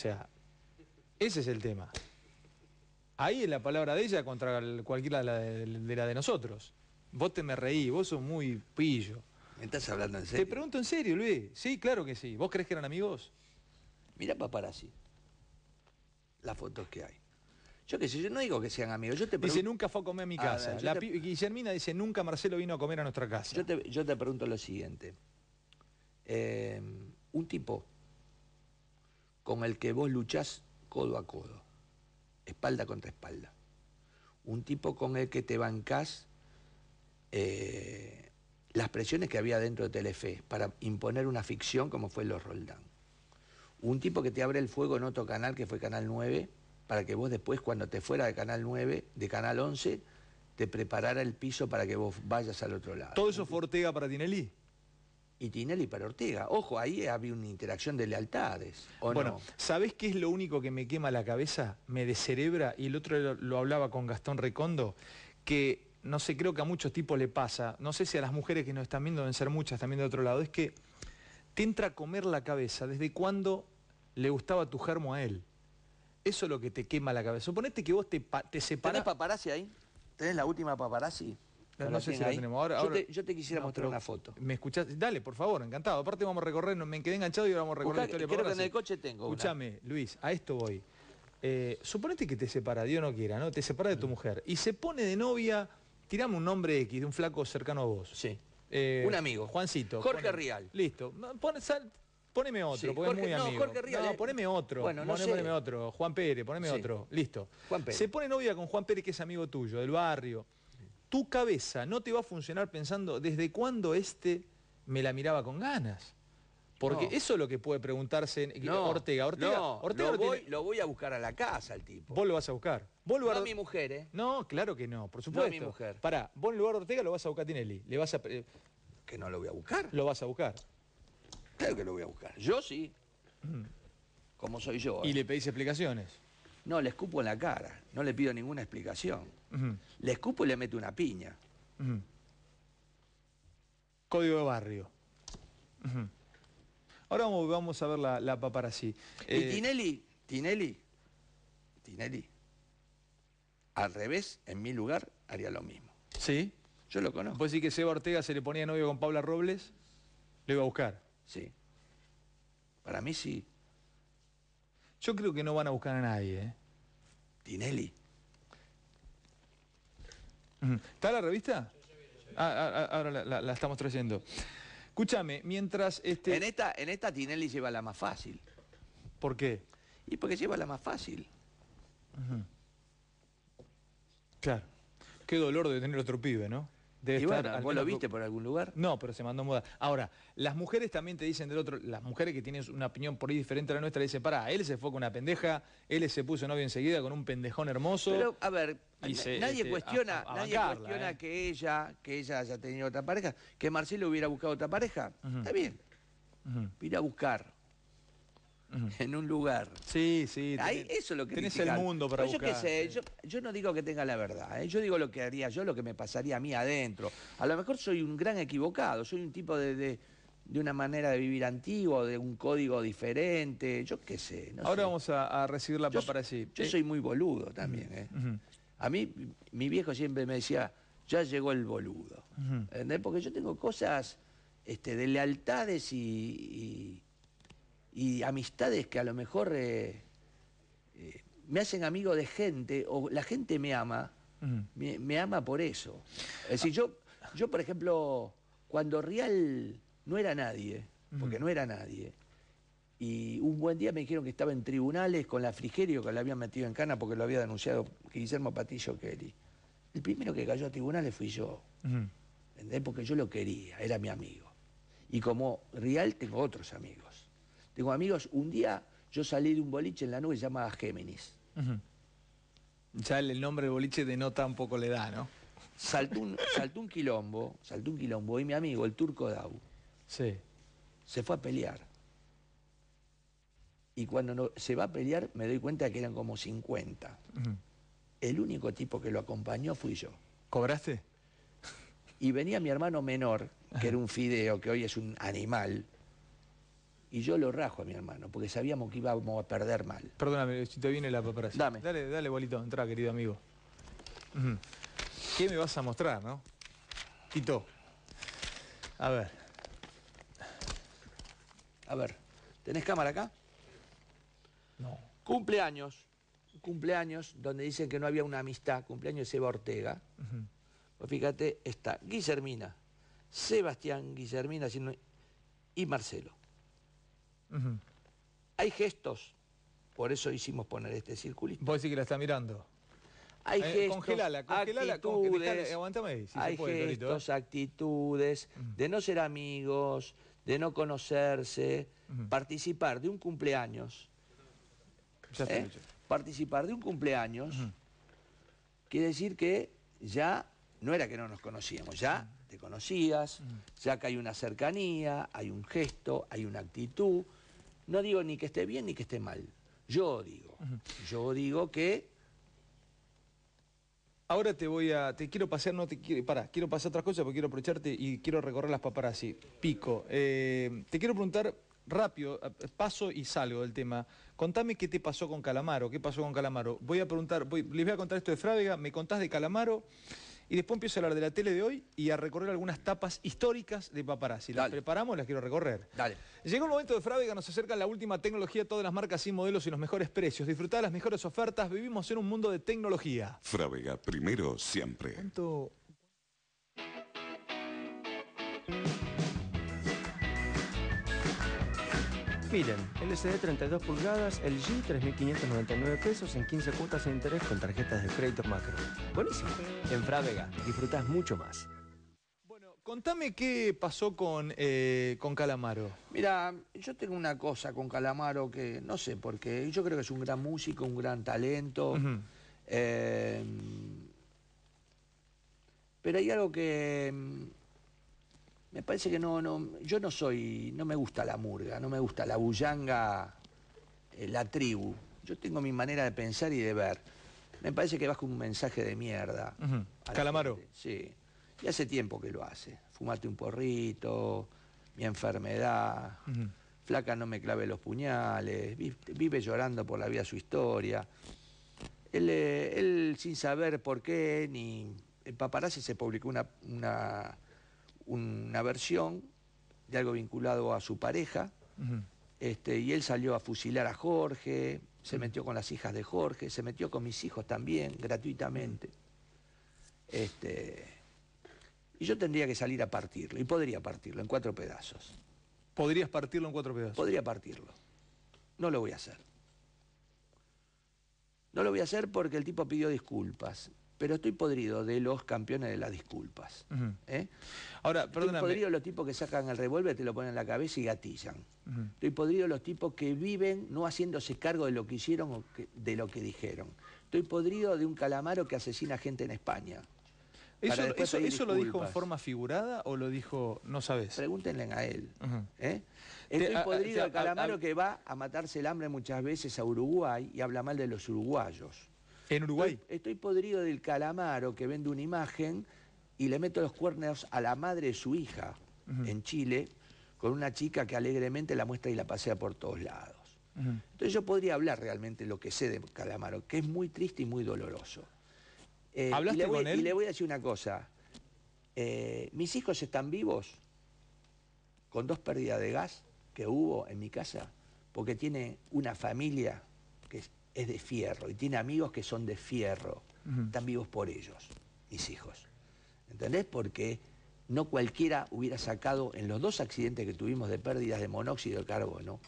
O sea, ese es el tema. Ahí es la palabra de ella contra cualquiera de la de, nosotros. Vos te me reí, vos sos muy pillo. ¿Me estás hablando en serio? Te pregunto en serio, Luis. Sí, claro que sí. ¿Vos crees que eran amigos? Mira paparazzi. Las fotos que hay. Yo qué sé, yo no digo que sean amigos. Yo te Dice, nunca fue a comer a mi casa. Guillermina dice, nunca Marcelo vino a comer a nuestra casa. Yo te, pregunto lo siguiente. Eh, un tipo con el que vos luchás codo a codo, espalda contra espalda. Un tipo con el que te bancás eh, las presiones que había dentro de Telefe para imponer una ficción como fue Los Roldán. Un tipo que te abre el fuego en otro canal que fue Canal 9, para que vos después cuando te fuera de Canal 9, de Canal 11, te preparara el piso para que vos vayas al otro lado. ¿Todo eso fortega para Tinelli? y Tinelli para Ortega. Ojo, ahí había una interacción de lealtades. bueno, no? ¿sabés qué es lo único que me quema la cabeza? Me descerebra, y el otro lo, hablaba con Gastón Recondo, que no sé, creo que a muchos tipos le pasa, no sé si a las mujeres que nos están viendo, deben ser muchas también de otro lado, es que te entra a comer la cabeza desde cuándo le gustaba tu germo a él. Eso es lo que te quema la cabeza. Suponete que vos te, te separás... ¿Tenés paparazzi ahí? ¿Tenés la última paparazzi? No, sé si la tenemos ahora. Yo, Te, quisiera mostrar una foto. ¿Me escuchás? Dale, por favor, encantado. Aparte vamos a recorrer, me quedé enganchado y ahora vamos a recorrer la historia. Creo en el coche tengo Escúchame, Luis, a esto voy. Eh, suponete que te separa, Dios no quiera, ¿no? Te separa de tu mm. mujer y se pone de novia, tiramos un nombre X de un flaco cercano a vos. Sí. Eh, un amigo. Juancito. Jorge Real. Rial. Listo. poneme otro, porque es muy amigo. No, Jorge Rial. No, eh. poneme otro. Bueno, poneme, otro. Juan Pérez, poneme otro. Listo. Se pone novia con Juan Pérez, que es amigo tuyo, del barrio tu cabeza no te va a funcionar pensando desde cuándo este me la miraba con ganas. Porque eso es lo que puede preguntarse no, Ortega. Ortega, no, Ortega lo, voy, a buscar a la casa al tipo. Vos lo vas a buscar. Vos a mi mujer, ¿eh? No, claro que no, por supuesto. No a Pará, vos en lugar de Ortega lo vas a buscar a Tinelli. Le vas a... Que no lo voy a buscar. Lo vas a buscar. Claro que lo voy a buscar. Yo sí. Mm. Como soy yo. Y ¿eh? le pedís explicaciones. No, le escupo en la cara, no le pido ninguna explicación. Le escupo y le meto una piña. Código de barrio. Ahora vamos, a ver la, la paparazzi. Y eh, Tinelli, Tinelli, Tinelli, al revés, en mi lugar, haría lo mismo. ¿Sí? Yo lo conozco. ¿Puedes decir que Seba Ortega se le ponía novio con Paula Robles? ¿Lo iba a buscar? Sí. Para mí sí. Yo creo que no van a buscar a nadie. ¿eh? Tinelli. ¿Está la revista? Ah, ah, ah, ahora la, estamos trayendo. Escúchame, mientras este. En esta, en Tinelli lleva la más fácil. ¿Por qué? Y porque lleva la más fácil. Claro. Qué dolor de tener otro pibe, ¿no? ¿Vos lo viste por algún lugar? No, pero se mandó a moda. Ahora, las mujeres también te dicen del otro, las mujeres que tienen una opinión por ahí diferente a la nuestra, dicen, para, él se fue con una pendeja, él se puso novio enseguida con un pendejón hermoso. Pero, a ver, nadie cuestiona, que ella, que ella haya tenido otra pareja, que Marcelo hubiera buscado otra pareja. Está bien. Ir a buscar en un lugar. Sí, sí. Ahí, eso es lo que Tenés el mundo para Yo qué sé, yo, no digo que tenga la verdad. ¿eh? Yo digo lo que haría yo, lo que me pasaría a mí adentro. A lo mejor soy un gran equivocado, soy un tipo de, una manera de vivir antiguo, de un código diferente, yo qué sé. Ahora vamos a, recibir la para sí. yo eh, soy muy boludo también. ¿eh? A mí, mi viejo siempre me decía, ya llegó el boludo. Porque yo tengo cosas este, de lealtades y y amistades que a lo mejor eh, eh, me hacen amigo de gente o la gente me ama, me, ama por eso. Es decir, yo, yo, por ejemplo, cuando Real no era nadie, porque no era nadie, y un buen día me dijeron que estaba en tribunales con la Frigerio, que la habían metido en cana porque lo había denunciado Guillermo Patillo Kelly. El primero que cayó a tribunales fui yo, porque yo lo quería, era mi amigo. Y como Rial tengo otros amigos. Tengo amigos, un día yo salí de un boliche en la nube llamada Géminis. Ya el, nombre de boliche de no tampoco le da, ¿no? Saltó un, saltó quilombo, saltó un quilombo, y mi amigo, el turco Dau, se fue a pelear. Y cuando se va a pelear me doy cuenta que eran como 50. El único tipo que lo acompañó fui yo. ¿Cobraste? Y venía mi hermano menor, que era un fideo, que hoy es un animal, y yo lo rajo a mi hermano, porque sabíamos que íbamos a perder mal. Perdóname, si te viene la paparazzi. Dale, dale, bolito, entra, querido amigo. ¿Qué me vas a mostrar, no? Quito. A ver. A ver, ¿tenés cámara acá? No. Cumpleaños. Cumpleaños, donde dicen que no había una amistad. Cumpleaños de Seba Ortega. pues fíjate, está Guillermina, Sebastián Guillermina y Marcelo. Hay gestos, por eso hicimos poner este circulito. a decir que la está mirando. Hay gestos, actitudes, ahí, gestos, actitudes, de no ser amigos, de no conocerse, participar de un cumpleaños. ¿eh? Participar de un cumpleaños quiere decir que ya no era que no nos conocíamos, ya te conocías, ya que hay una cercanía, hay un gesto, hay una actitud. No digo ni que esté bien ni que esté mal. Yo digo. Yo digo que. Ahora te voy a. Te quiero pasar, no te quiero. Pará, quiero pasar otras cosas porque quiero aprovecharte y quiero recorrer las paparazzi. Pico. Eh, te quiero preguntar rápido, eh, paso y salgo del tema. Contame qué te pasó con Calamaro, qué pasó con Calamaro. Voy a preguntar, voy, les voy a contar esto de Frávega, me contás de Calamaro. Y después empiezo a hablar de la tele de hoy y a recorrer algunas tapas históricas de paparazzi. Las preparamos, las quiero recorrer. Dale. Llegó el momento de Frávega, nos acerca la última tecnología, todas las marcas y modelos y los mejores precios. Disfrutá las mejores ofertas, vivimos en un mundo de tecnología. Frávega, primero siempre. Miren, LCD 32 pulgadas, el G 3.599 pesos en 15 cuotas de interés con tarjetas de crédito macro. Buenísimo. En Frávega disfrutás mucho más. Bueno, contame qué pasó con, eh, con Calamaro. Mira, yo tengo una cosa con Calamaro que no sé por qué. Yo creo que es un gran músico, un gran talento. Eh, pero hay algo que me parece que no, no, yo no soy, no me gusta la murga, no me gusta la bullanga, eh, la tribu. Yo tengo mi manera de pensar y de ver. Me parece que vas con un mensaje de mierda. Calamaro. Sí. Y hace tiempo que lo hace. Fumate un porrito, mi enfermedad, flaca no me clave los puñales, vive, llorando por la vida su historia. Él, eh, sin saber por qué, ni... El paparazzi se publicó una, una una versión de algo vinculado a su pareja, este, y él salió a fusilar a Jorge, se metió con las hijas de Jorge, se metió con mis hijos también, gratuitamente. Este, y yo tendría que salir a partirlo, y podría partirlo en cuatro pedazos. ¿Podrías partirlo en cuatro pedazos? Podría partirlo. No lo voy a hacer. No lo voy a hacer porque el tipo pidió disculpas pero estoy podrido de los campeones de las disculpas. ¿eh? Ahora, Estoy podrido de los tipos que sacan el revólver, te lo ponen en la cabeza y gatillan. Estoy podrido de los tipos que viven no haciéndose cargo de lo que hicieron o de lo que dijeron. Estoy podrido de un calamaro que asesina gente en España. ¿Eso, lo dijo en forma figurada o lo dijo, no sabes? Pregúntenle a él. ¿eh? Estoy podrido de un calamaro que va a matarse el hambre muchas veces a Uruguay y habla mal de los uruguayos. En Uruguay. Estoy, podrido del calamaro que vende una imagen y le meto los cuernos a la madre de su hija en Chile con una chica que alegremente la muestra y la pasea por todos lados. Entonces yo podría hablar realmente lo que sé de Calamaro, que es muy triste y muy doloroso. Eh, ¿Hablaste y le voy, con él? Y le voy a decir una cosa. Eh, mis hijos están vivos con dos pérdidas de gas que hubo en mi casa, porque tiene una familia que es de fierro y tiene amigos que son de fierro. Están vivos por ellos, mis hijos. ¿Entendés? Porque no cualquiera hubiera sacado en los dos accidentes que tuvimos de pérdidas de monóxido de carbono,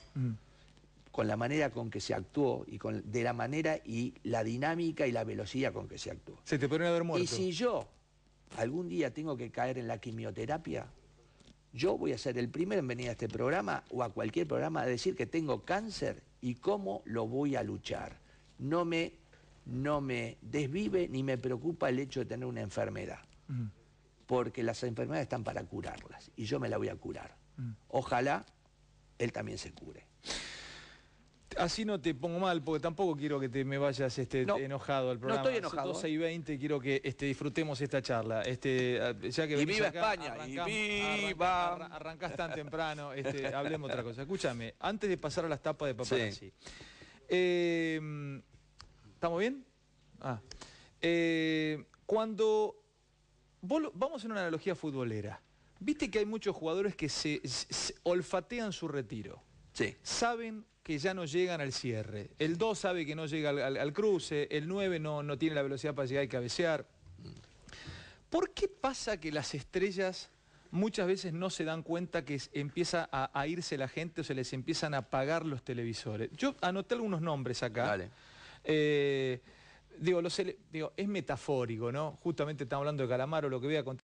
con la manera con que se actuó y con, de la manera y la dinámica y la velocidad con que se actuó. Se te a haber muerto. Y si yo algún día tengo que caer en la quimioterapia, yo voy a ser el primero en venir a este programa o a cualquier programa a decir que tengo cáncer y cómo lo voy a luchar. No me, no me desvive ni me preocupa el hecho de tener una enfermedad, mm. porque las enfermedades están para curarlas y yo me la voy a curar. Mm. Ojalá él también se cure. Así no te pongo mal, porque tampoco quiero que te me vayas este, enojado al programa. No estoy enojado. 12 eh. y 20, quiero que este, disfrutemos esta charla. Este, ah, ya que y viva España, y viva. Arrancás, tan temprano, este, hablemos otra cosa. Escúchame, antes de pasar a las tapas de paparazzi. Em, ¿Estamos bien? Ah. Eh, cuando... vamos en una analogía futbolera. Viste que hay muchos jugadores que se olfatean su retiro. Sí. Saben que ya no llegan al cierre. El 2 sabe que no llega al, cruce, el 9 no, no tiene la velocidad para llegar y cabecear. ¿Por qué pasa que las estrellas muchas veces no se dan cuenta que empieza a, irse la gente o se les empiezan a apagar los televisores. Yo anoté algunos nombres acá. Eh, digo, es metafórico, ¿no? Justamente estamos hablando de Calamaro, lo que voy a contar.